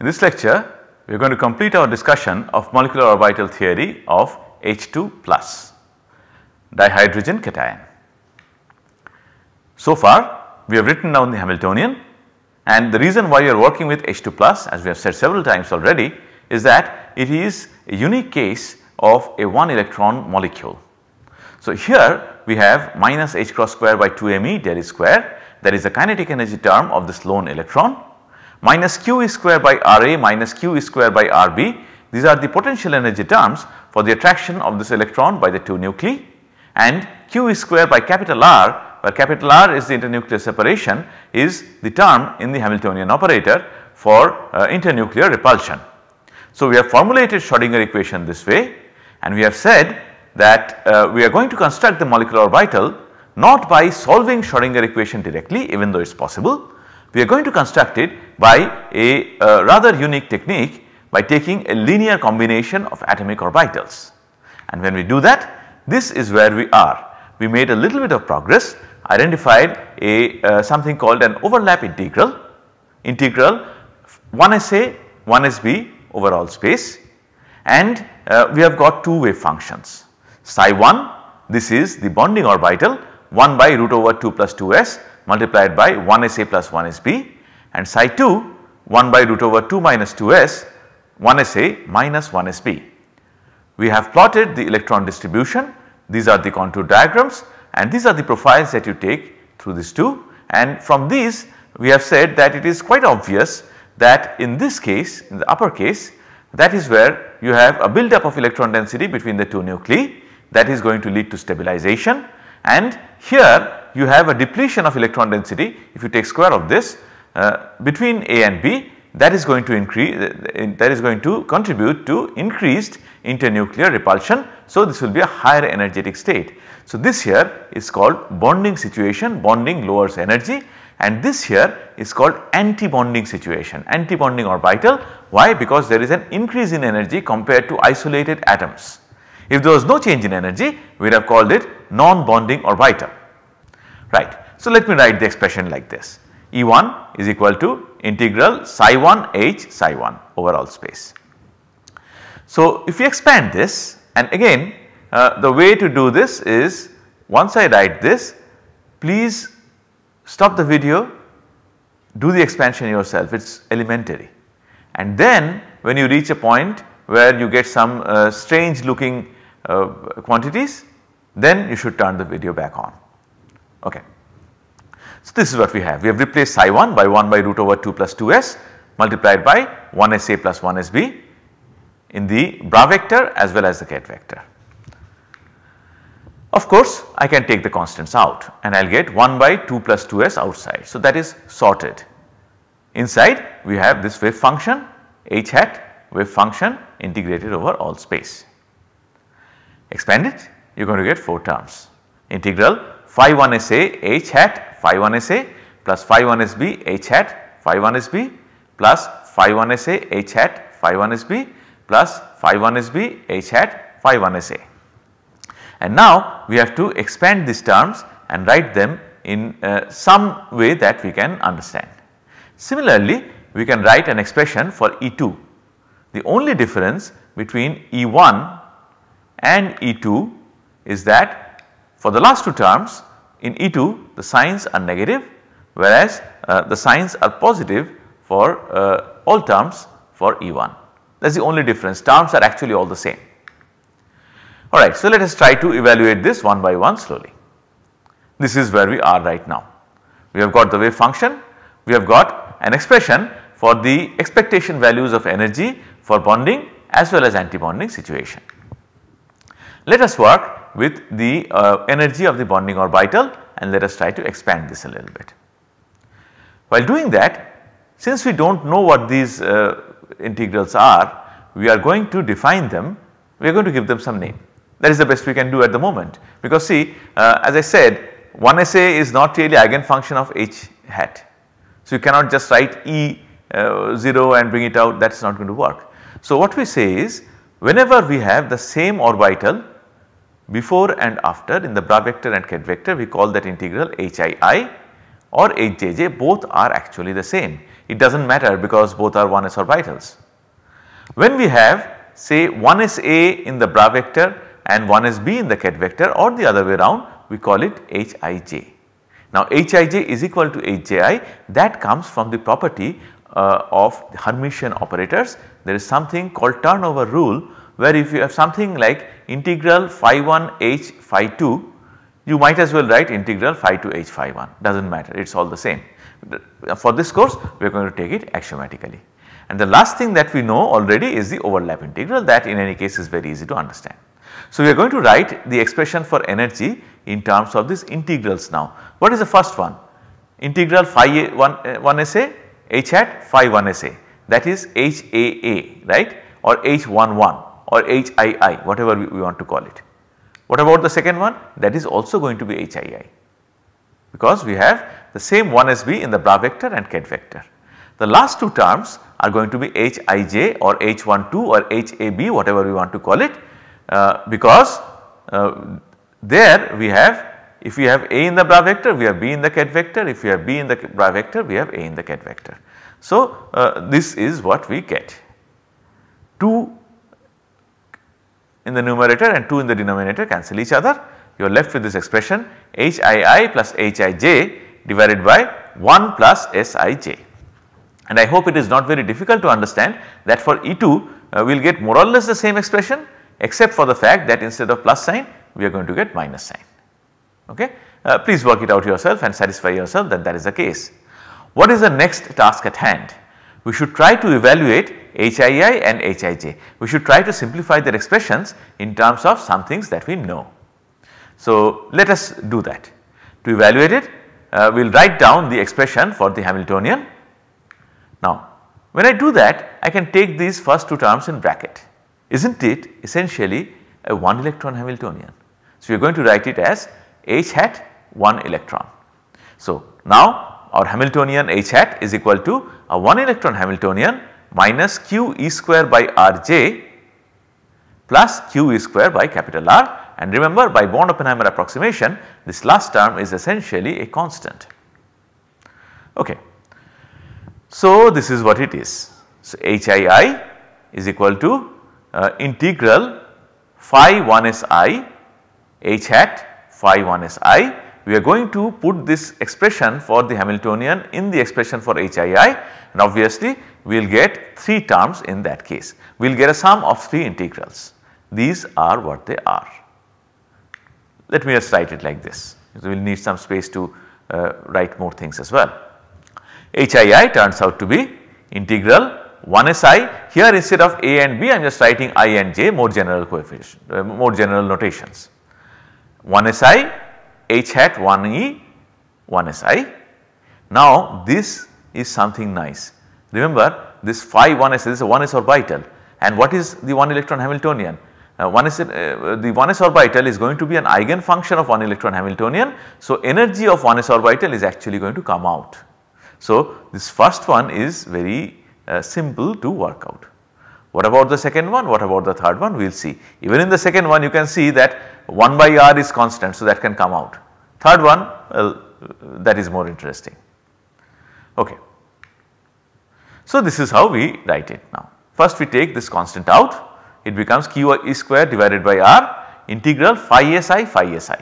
In this lecture, we are going to complete our discussion of molecular orbital theory of H2 plus dihydrogen cation. So far, we have written down the Hamiltonian and the reason why we are working with H2 plus as we have said several times already is that it is a unique case of a 1 electron molecule. So, here we have minus h cross square by 2 m e del square that is the kinetic energy term of this lone electron minus q is square by Ra minus q is square by Rb. These are the potential energy terms for the attraction of this electron by the two nuclei and q is square by capital R where capital R is the internuclear separation is the term in the Hamiltonian operator for uh, internuclear repulsion. So, we have formulated Schrodinger equation this way and we have said that uh, we are going to construct the molecular orbital not by solving Schrodinger equation directly even though it is possible, we are going to construct it by a uh, rather unique technique by taking a linear combination of atomic orbitals. And when we do that, this is where we are. We made a little bit of progress, identified a uh, something called an overlap integral, integral 1SA, 1SB over all space and uh, we have got two wave functions psi 1 this is the bonding orbital 1 by root over 2 plus 2s multiplied by 1sa plus 1sb and psi 2 1 by root over 2 minus 2s 1sa minus 1sb. We have plotted the electron distribution, these are the contour diagrams and these are the profiles that you take through these two and from these we have said that it is quite obvious that in this case in the upper case that is where you have a build up of electron density between the two nuclei that is going to lead to stabilization and here you have a depletion of electron density if you take square of this uh, between A and B that is going to increase uh, that is going to contribute to increased internuclear repulsion. So, this will be a higher energetic state. So, this here is called bonding situation bonding lowers energy and this here is called anti-bonding situation anti-bonding orbital why because there is an increase in energy compared to isolated atoms. If there was no change in energy, we would have called it non-bonding vital, Right. So, let me write the expression like this. E1 is equal to integral psi 1 h psi 1 overall space. So, if we expand this and again uh, the way to do this is once I write this please stop the video do the expansion yourself it is elementary and then when you reach a point where you get some uh, strange looking uh, quantities then you should turn the video back on. Okay. So, this is what we have we have replaced psi 1 by 1 by root over 2 plus 2s multiplied by 1 sa plus 1 sb in the bra vector as well as the ket vector. Of course, I can take the constants out and I will get 1 by 2 plus 2s outside. So, that is sorted. Inside we have this wave function h hat wave function integrated over all space. Expand it, you are going to get 4 terms. Integral phi 1 s sa h hat phi 1 s sa plus phi 1 s sb h hat phi 1 s sb plus phi 1 s sa h hat phi 1 s sb plus phi 1 s sb h hat phi 1 s sa. And now we have to expand these terms and write them in uh, some way that we can understand. Similarly, we can write an expression for E2. The only difference between E1 and E2 is that for the last two terms in E2 the signs are negative whereas uh, the signs are positive for uh, all terms for E1. That is the only difference terms are actually all the same. Alright, so let us try to evaluate this one by one slowly. This is where we are right now. We have got the wave function, we have got an expression for the expectation values of energy for bonding as well as anti-bonding situation. Let us work with the uh, energy of the bonding orbital and let us try to expand this a little bit. While doing that, since we do not know what these uh, integrals are, we are going to define them, we are going to give them some name. That is the best we can do at the moment because see uh, as I said 1SA is not really eigenfunction of H hat. So, you cannot just write E uh, 0 and bring it out that is not going to work. So, what we say is whenever we have the same orbital before and after in the bra vector and ket vector we call that integral hii or hjj both are actually the same. It does not matter because both are 1s orbitals. When we have say 1s a in the bra vector and 1s b in the ket vector or the other way around we call it hij. Now hij is equal to hji that comes from the property uh, of the Hermitian operators. There is something called turnover rule where if you have something like integral phi 1 h phi 2 you might as well write integral phi 2 h phi 1 does not matter it is all the same. For this course we are going to take it axiomatically. And the last thing that we know already is the overlap integral that in any case is very easy to understand. So, we are going to write the expression for energy in terms of these integrals now. What is the first one? Integral phi a 1, eh, 1 SA h hat phi 1 SA that is HAA right or H 1 1 or HII whatever we, we want to call it. What about the second one? That is also going to be HII because we have the same 1SB in the bra vector and ket vector. The last two terms are going to be Hij or H12 or Hab whatever we want to call it uh, because uh, there we have if we have A in the bra vector we have B in the ket vector if we have B in the bra vector we have A in the ket vector. So, uh, this is what we get 2 in the numerator and 2 in the denominator cancel each other. You are left with this expression Hii plus Hij divided by 1 plus Sij. And I hope it is not very difficult to understand that for E2 uh, we will get more or less the same expression except for the fact that instead of plus sign we are going to get minus sign. Okay? Uh, please work it out yourself and satisfy yourself that that is the case. What is the next task at hand? We should try to evaluate HII and HIJ. We should try to simplify their expressions in terms of some things that we know. So, let us do that. To evaluate it, uh, we will write down the expression for the Hamiltonian. Now, when I do that, I can take these first two terms in bracket. Is not it essentially a 1 electron Hamiltonian? So, we are going to write it as h hat 1 electron. So, now our Hamiltonian h hat is equal to a 1 electron Hamiltonian minus q e square by r j plus q e square by capital R and remember by bond Oppenheimer approximation this last term is essentially a constant. Okay. So, this is what it is. So, HII is equal to uh, integral phi 1 s i h hat phi 1 s i we are going to put this expression for the Hamiltonian in the expression for HII and obviously we will get 3 terms in that case. We will get a sum of 3 integrals. These are what they are. Let me just write it like this. We will need some space to uh, write more things as well. HII turns out to be integral 1SI here instead of A and B I am just writing I and J more general coefficient uh, more general notations. 1SI h hat 1e 1si. Now this is something nice. Remember this phi 1s is a 1s orbital and what is the 1 electron Hamiltonian? Uh, one is, uh, the 1s orbital is going to be an eigenfunction of 1 electron Hamiltonian. So, energy of 1s orbital is actually going to come out. So, this first one is very uh, simple to work out. What about the second one? What about the third one? We will see. Even in the second one you can see that 1 by r is constant so that can come out. Third one well, that is more interesting. Okay. So this is how we write it now. First we take this constant out it becomes q e square divided by r integral phi si phi si.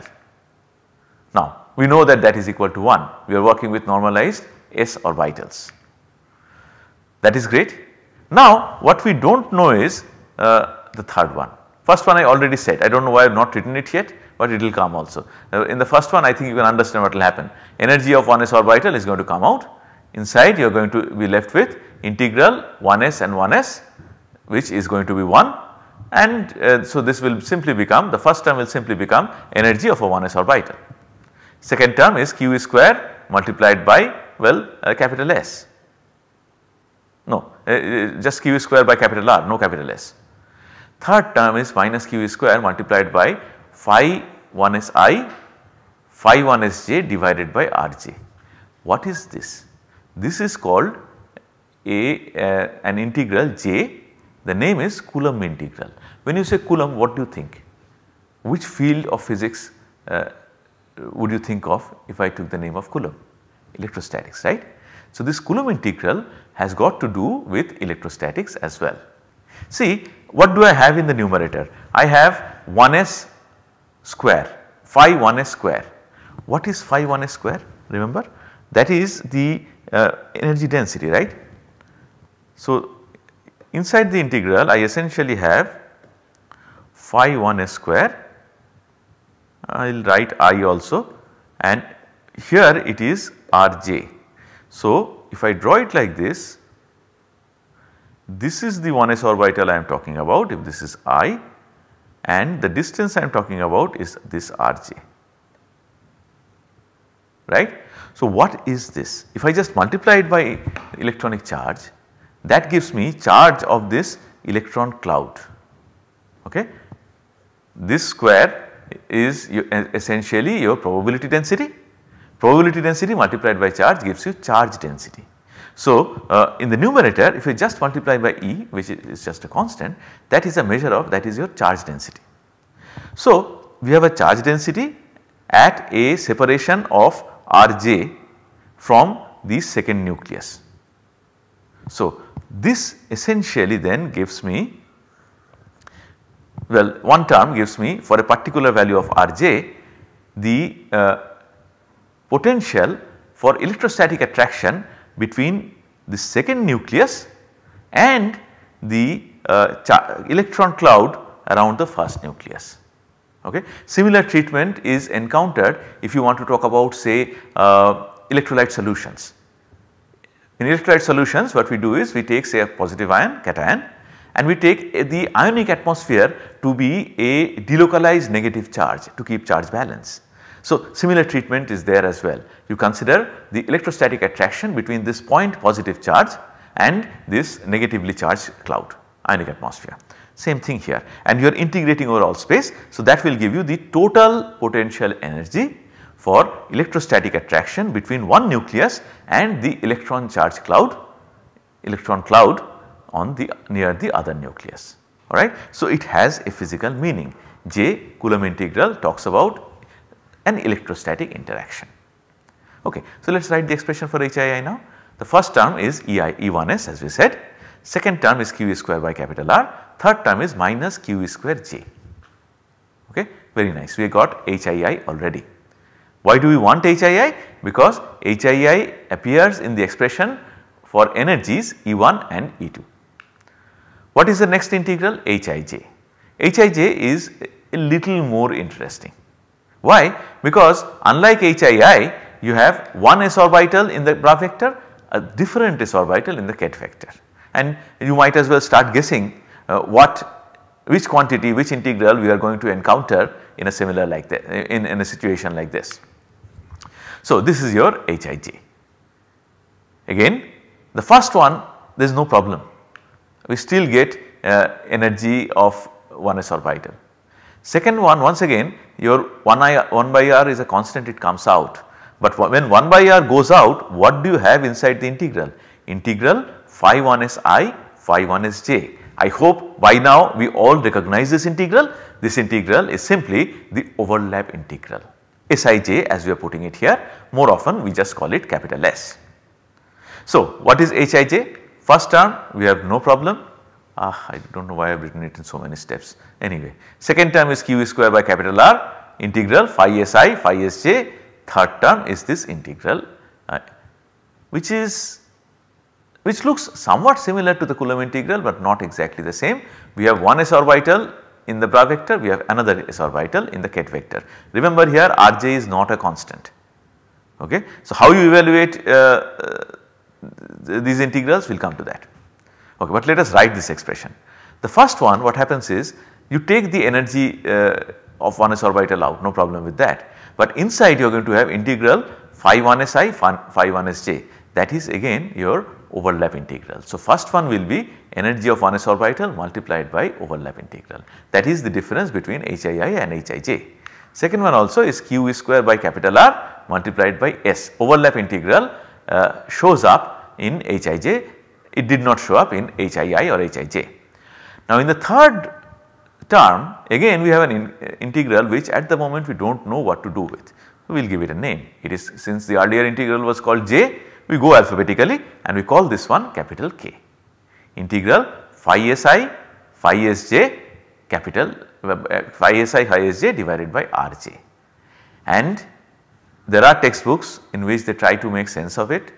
Now we know that that is equal to 1 we are working with normalized s orbitals that is great. Now what we do not know is uh, the third one First one I already said, I do not know why I have not written it yet, but it will come also. Uh, in the first one I think you can understand what will happen. Energy of 1s orbital is going to come out, inside you are going to be left with integral 1s and 1s which is going to be 1 and uh, so this will simply become the first term will simply become energy of a 1s orbital. Second term is q square multiplied by well uh, capital S. No, uh, uh just q square by capital R, no capital S. Third term is minus q square multiplied by phi 1 is i, phi 1 is j divided by rj. What is this? This is called a uh, an integral j, the name is Coulomb integral. When you say Coulomb, what do you think? Which field of physics uh, would you think of if I took the name of Coulomb? Electrostatics, right? So, this Coulomb integral has got to do with electrostatics as well. See what do I have in the numerator? I have 1s square, phi 1s square. What is phi 1s square? Remember that is the uh, energy density, right? So, inside the integral I essentially have phi 1s square, I will write i also and here it is rj. So, if I draw it like this this is the 1s orbital I am talking about if this is i and the distance I am talking about is this rj right. So, what is this? If I just multiply it by electronic charge that gives me charge of this electron cloud. Okay. This square is essentially your probability density. Probability density multiplied by charge gives you charge density. So, uh, in the numerator if you just multiply by E which is just a constant that is a measure of that is your charge density. So, we have a charge density at a separation of Rj from the second nucleus. So, this essentially then gives me well one term gives me for a particular value of Rj the uh, potential for electrostatic attraction between the second nucleus and the uh, electron cloud around the first nucleus. Okay. Similar treatment is encountered if you want to talk about say uh, electrolyte solutions. In electrolyte solutions what we do is we take say a positive ion cation and we take the ionic atmosphere to be a delocalized negative charge to keep charge balance. So, similar treatment is there as well. You consider the electrostatic attraction between this point positive charge and this negatively charged cloud ionic atmosphere. Same thing here and you are integrating over all space. So, that will give you the total potential energy for electrostatic attraction between one nucleus and the electron charge cloud electron cloud on the near the other nucleus alright. So, it has a physical meaning J Coulomb integral talks about and electrostatic interaction. Okay. So, let us write the expression for HII now. The first term is EI, E1S as we said, second term is QE square by capital R, third term is minus QE square J. Okay. Very nice, we got HII already. Why do we want HII? Because HII appears in the expression for energies E1 and E2. What is the next integral? Hij. Hij is a little more interesting. Why? Because unlike HII, you have one s orbital in the bra vector, a different s orbital in the ket vector. And you might as well start guessing uh, what which quantity, which integral we are going to encounter in a similar like that in, in a situation like this. So, this is your HIG. Again the first one there is no problem we still get uh, energy of 1s orbital Second one once again your 1, I, 1 by r is a constant it comes out but when 1 by r goes out what do you have inside the integral? Integral phi 1 is i phi 1 is j. I hope by now we all recognize this integral. This integral is simply the overlap integral Sij as we are putting it here more often we just call it capital S. So what is Hij? First term we have no problem Ah, I do not know why I have written it in so many steps. Anyway, second term is q square by capital R integral phi si phi sj. Third term is this integral uh, which is which looks somewhat similar to the Coulomb integral but not exactly the same. We have one s orbital in the bra vector, we have another s orbital in the ket vector. Remember here Rj is not a constant. Okay. So, how you evaluate uh, uh, these integrals we will come to that. Okay, but let us write this expression. The first one what happens is you take the energy uh, of 1s orbital out no problem with that, but inside you are going to have integral phi 1si phi 1sj that is again your overlap integral. So, first one will be energy of 1s orbital multiplied by overlap integral that is the difference between HII and Hij. Second one also is q square by capital R multiplied by s overlap integral uh, shows up in Hij it did not show up in HII or HIJ. Now in the third term again we have an in, integral which at the moment we do not know what to do with. We will give it a name. It is since the earlier integral was called J we go alphabetically and we call this one capital K. Integral phi si phi sj capital uh, phi si phi sj divided by rj. And there are textbooks in which they try to make sense of it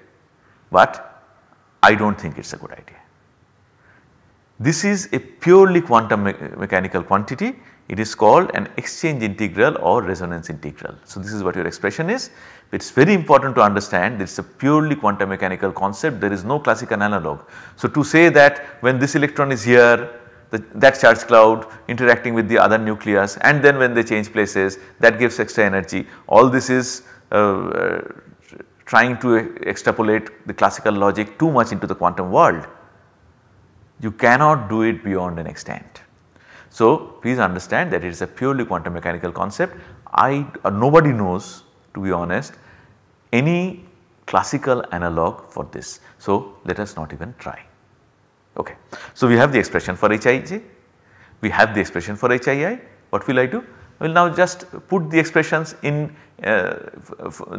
but I do not think it is a good idea. This is a purely quantum me mechanical quantity. It is called an exchange integral or resonance integral. So, this is what your expression is. It is very important to understand this is a purely quantum mechanical concept. There is no classical analog. So, to say that when this electron is here, the, that charge cloud interacting with the other nucleus and then when they change places that gives extra energy. All this is uh, uh trying to extrapolate the classical logic too much into the quantum world, you cannot do it beyond an extent. So, please understand that it is a purely quantum mechanical concept. I uh, nobody knows to be honest any classical analog for this. So, let us not even try. Okay. So, we have the expression for Hij, we have the expression for Hii, what will I do? we will now just put the expressions in uh,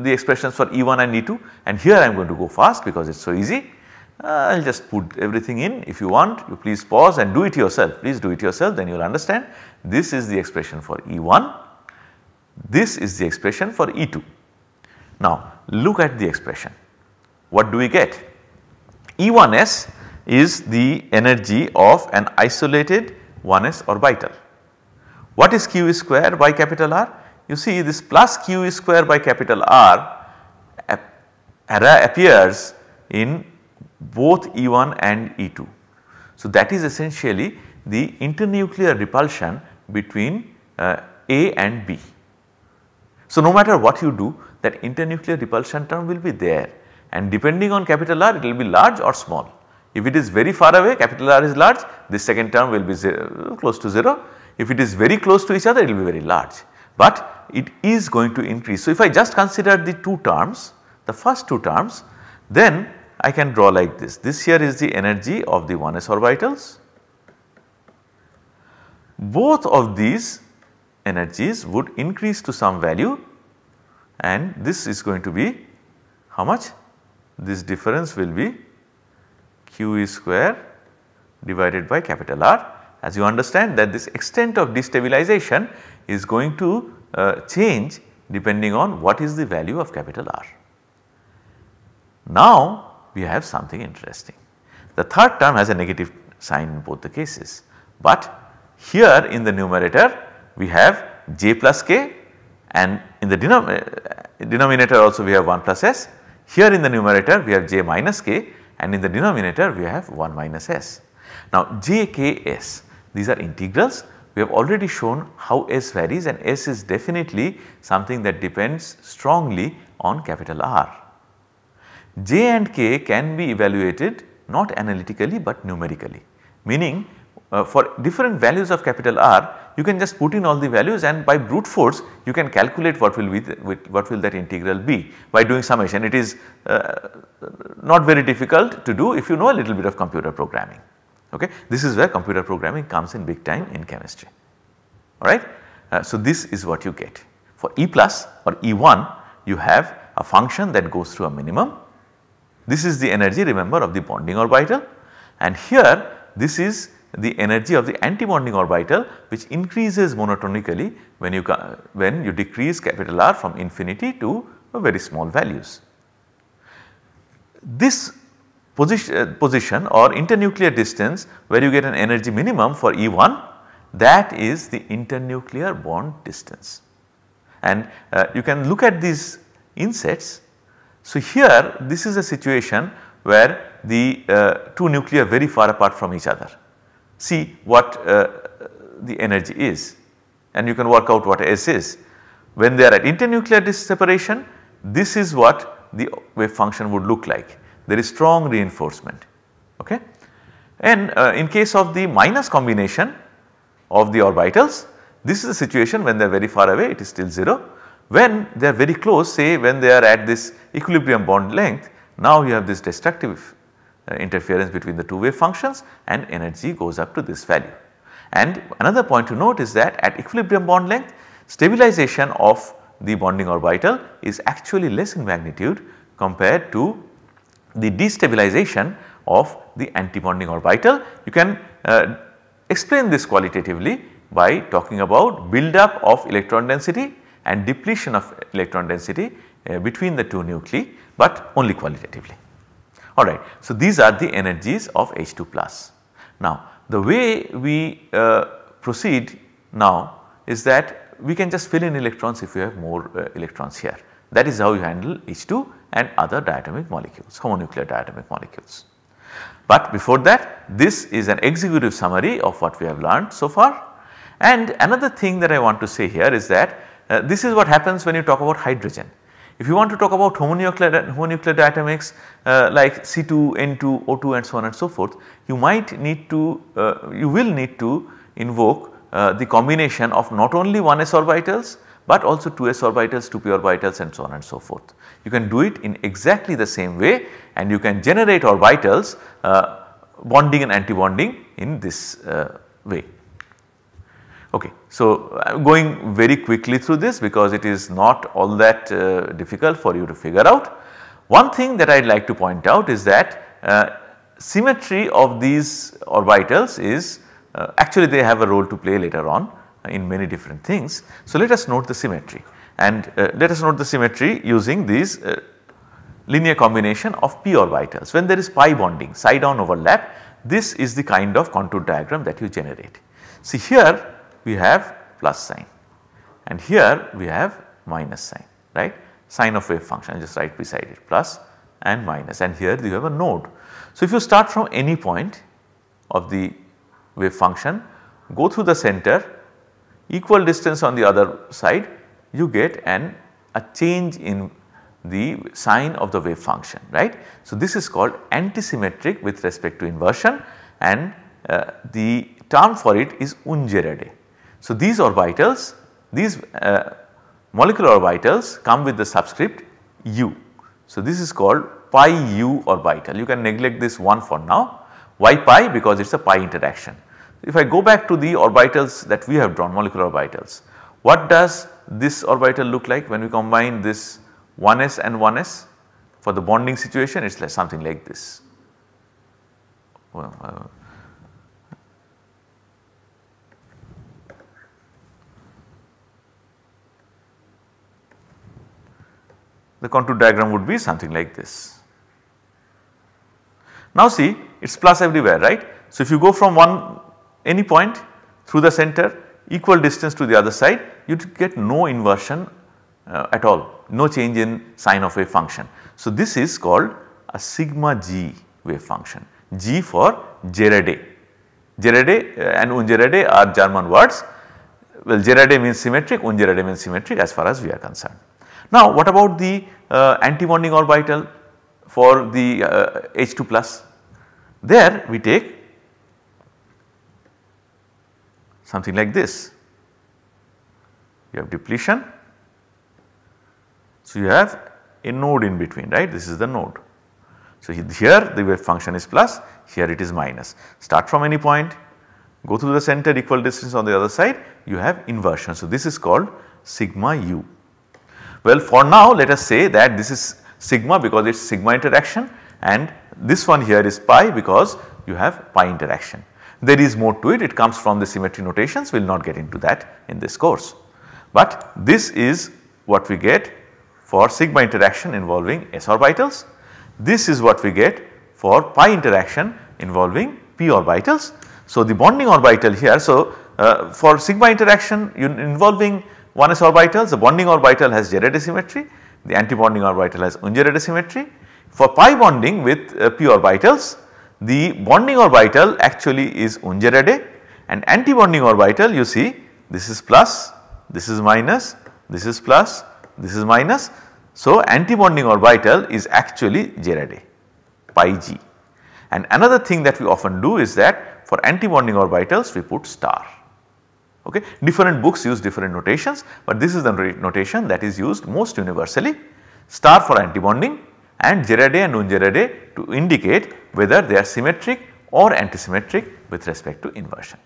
the expressions for E1 and E2 and here I am going to go fast because it is so easy. I uh, will just put everything in if you want you please pause and do it yourself please do it yourself then you will understand this is the expression for E1 this is the expression for E2. Now look at the expression what do we get E1s is the energy of an isolated 1s orbital what is q square by capital R? You see this plus q square by capital R appears in both E1 and E2. So, that is essentially the internuclear repulsion between uh, A and B. So, no matter what you do that internuclear repulsion term will be there and depending on capital R it will be large or small. If it is very far away capital R is large this second term will be zero, close to 0 if it is very close to each other, it will be very large, but it is going to increase. So, if I just consider the two terms, the first two terms, then I can draw like this. This here is the energy of the 1s orbitals. Both of these energies would increase to some value and this is going to be how much? This difference will be q e square divided by capital R as you understand that this extent of destabilization is going to uh, change depending on what is the value of capital R. Now we have something interesting. The third term has a negative sign in both the cases, but here in the numerator we have j plus k and in the denom uh, denominator also we have 1 plus s. Here in the numerator we have j minus k and in the denominator we have 1 minus s. Now jks these are integrals. We have already shown how S varies and S is definitely something that depends strongly on capital R. J and K can be evaluated not analytically but numerically meaning uh, for different values of capital R you can just put in all the values and by brute force you can calculate what will be the, what will that integral be by doing summation it is uh, not very difficult to do if you know a little bit of computer programming. Okay. This is where computer programming comes in big time in chemistry. Alright. Uh, so, this is what you get. For E plus or E1 you have a function that goes through a minimum. This is the energy remember of the bonding orbital and here this is the energy of the antibonding orbital which increases monotonically when you when you decrease capital R from infinity to very small values. This position, uh, position or internuclear distance where you get an energy minimum for E1 that is the internuclear bond distance. And uh, you can look at these insets. So, here this is a situation where the uh, two nuclei are very far apart from each other. See what uh, the energy is and you can work out what S is. When they are at internuclear separation this is what the wave function would look like there is strong reinforcement. Okay? And uh, in case of the minus combination of the orbitals, this is the situation when they are very far away it is still 0. When they are very close say when they are at this equilibrium bond length now you have this destructive uh, interference between the two wave functions and energy goes up to this value. And another point to note is that at equilibrium bond length stabilization of the bonding orbital is actually less in magnitude compared to the destabilization of the antibonding orbital. You can uh, explain this qualitatively by talking about buildup of electron density and depletion of electron density uh, between the two nuclei, but only qualitatively. Alright, so these are the energies of H2 plus. Now, the way we uh, proceed now is that we can just fill in electrons if we have more uh, electrons here. That is how you handle H2 and other diatomic molecules, homonuclear diatomic molecules. But before that this is an executive summary of what we have learned so far. And another thing that I want to say here is that uh, this is what happens when you talk about hydrogen. If you want to talk about homonuclear, homonuclear diatomics uh, like C2, N2, O2 and so on and so forth, you might need to, uh, you will need to invoke uh, the combination of not only 1s orbitals but also 2s orbitals, 2p orbitals and so on and so forth. You can do it in exactly the same way and you can generate orbitals uh, bonding and antibonding in this uh, way. Okay. So, I uh, am going very quickly through this because it is not all that uh, difficult for you to figure out. One thing that I would like to point out is that uh, symmetry of these orbitals is uh, actually they have a role to play later on in many different things. So, let us note the symmetry and uh, let us note the symmetry using these uh, linear combination of p orbitals. When there is pi bonding side on overlap this is the kind of contour diagram that you generate. See here we have plus sign and here we have minus sign right sine of wave function just right beside it plus and minus and here you have a node. So, if you start from any point of the wave function go through the center equal distance on the other side you get an a change in the sign of the wave function right. So, this is called antisymmetric with respect to inversion and uh, the term for it is Ungerade. So, these orbitals these uh, molecular orbitals come with the subscript u. So, this is called pi u orbital you can neglect this one for now why pi because it is a pi interaction. If I go back to the orbitals that we have drawn molecular orbitals, what does this orbital look like when we combine this 1s and 1s for the bonding situation it is like something like this. Well, uh, the contour diagram would be something like this. Now see it is plus everywhere right. So if you go from one any point through the center equal distance to the other side you get no inversion uh, at all no change in sign of a function. So, this is called a sigma g wave function g for gerade, gerade uh, and Ungerade are German words well gerade means symmetric Ungerade means symmetric as far as we are concerned. Now what about the uh, anti-bonding orbital for the H2 uh, plus? There we take something like this. You have depletion. So, you have a node in between right this is the node. So, here the wave function is plus here it is minus start from any point go through the center equal distance on the other side you have inversion. So, this is called sigma u. Well for now let us say that this is sigma because it is sigma interaction and this one here is pi because you have pi interaction. There is more to it, it comes from the symmetry notations, we will not get into that in this course. But this is what we get for sigma interaction involving s orbitals. This is what we get for pi interaction involving p orbitals. So, the bonding orbital here, so uh, for sigma interaction involving 1s orbitals, the bonding orbital has Jarrett symmetry, the antibonding orbital has unjarrett symmetry. For pi bonding with uh, p orbitals, the bonding orbital actually is ungerade and anti-bonding orbital you see this is plus, this is minus, this is plus, this is minus. So, anti-bonding orbital is actually gerade pi g. And another thing that we often do is that for anti-bonding orbitals we put star. Okay. Different books use different notations, but this is the notation that is used most universally star for antibonding and gerade and non to indicate whether they are symmetric or antisymmetric with respect to inversion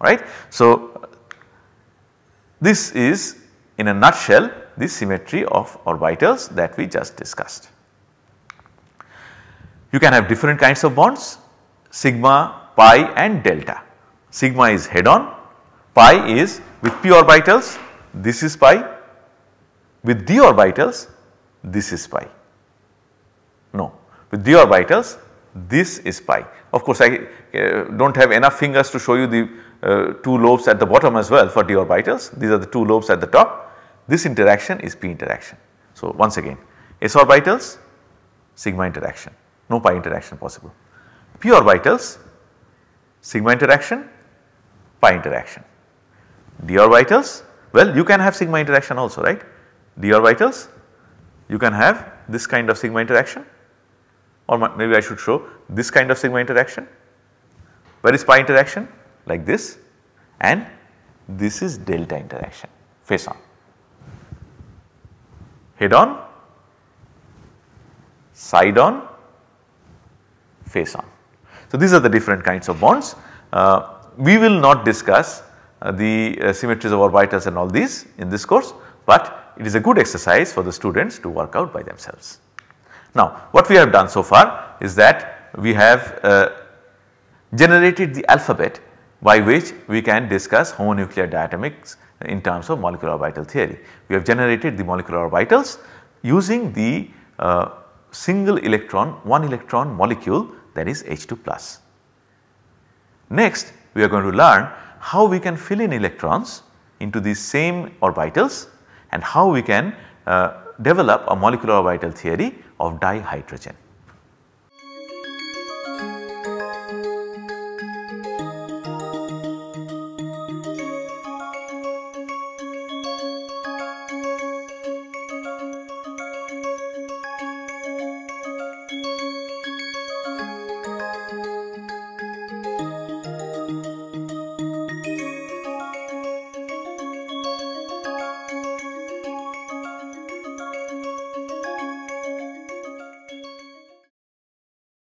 right. So, this is in a nutshell the symmetry of orbitals that we just discussed. You can have different kinds of bonds sigma, pi and delta. Sigma is head on, pi is with p orbitals this is pi, with d orbitals this is pi. No, with d orbitals this is pi. Of course, I uh, do not have enough fingers to show you the uh, two lobes at the bottom as well for d orbitals. These are the two lobes at the top. This interaction is p interaction. So, once again s orbitals sigma interaction, no pi interaction possible. p orbitals sigma interaction, pi interaction. d orbitals, well you can have sigma interaction also right, d orbitals you can have this kind of sigma interaction or maybe I should show this kind of sigma interaction. Where is pi interaction? Like this and this is delta interaction face on. Head on, side on, face on. So, these are the different kinds of bonds. Uh, we will not discuss uh, the uh, symmetries of orbitals and all these in this course, but it is a good exercise for the students to work out by themselves. Now what we have done so far is that we have uh, generated the alphabet by which we can discuss homonuclear diatomics in terms of molecular orbital theory. We have generated the molecular orbitals using the uh, single electron, one electron molecule that is H2 plus. Next we are going to learn how we can fill in electrons into these same orbitals and how we can uh, develop a molecular orbital theory of dihydrogen.